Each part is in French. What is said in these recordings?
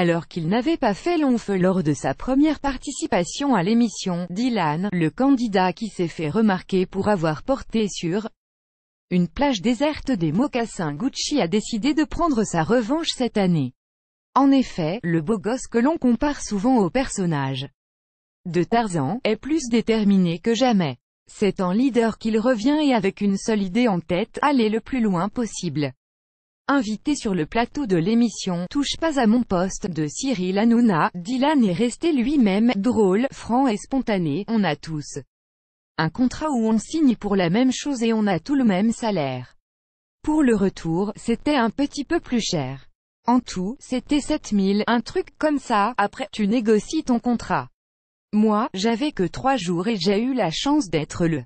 Alors qu'il n'avait pas fait long feu lors de sa première participation à l'émission, Dylan, le candidat qui s'est fait remarquer pour avoir porté sur une plage déserte des mocassins Gucci a décidé de prendre sa revanche cette année. En effet, le beau gosse que l'on compare souvent au personnage de Tarzan, est plus déterminé que jamais. C'est en leader qu'il revient et avec une seule idée en tête, aller le plus loin possible. Invité sur le plateau de l'émission « Touche pas à mon poste » de Cyril Hanouna, Dylan est resté lui-même, drôle, franc et spontané, on a tous un contrat où on signe pour la même chose et on a tout le même salaire. Pour le retour, c'était un petit peu plus cher. En tout, c'était 7000, un truc comme ça, après, tu négocies ton contrat. Moi, j'avais que trois jours et j'ai eu la chance d'être le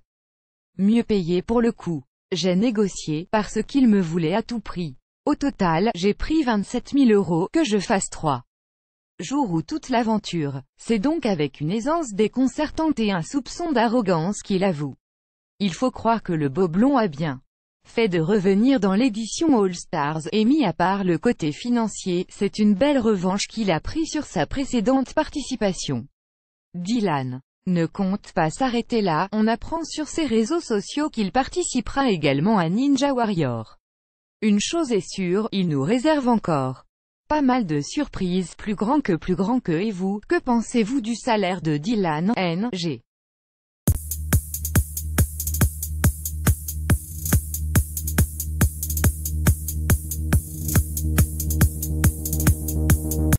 mieux payé pour le coup. J'ai négocié, parce qu'il me voulait à tout prix. Au total, j'ai pris 27 000 euros, que je fasse 3 jours ou toute l'aventure. C'est donc avec une aisance déconcertante et un soupçon d'arrogance qu'il avoue. Il faut croire que le boblon a bien fait de revenir dans l'édition All Stars, et mis à part le côté financier, c'est une belle revanche qu'il a pris sur sa précédente participation. Dylan ne compte pas s'arrêter là, on apprend sur ses réseaux sociaux qu'il participera également à Ninja Warrior. Une chose est sûre, il nous réserve encore pas mal de surprises, plus grand que plus grand que et vous, que pensez-vous du salaire de Dylan, N.G.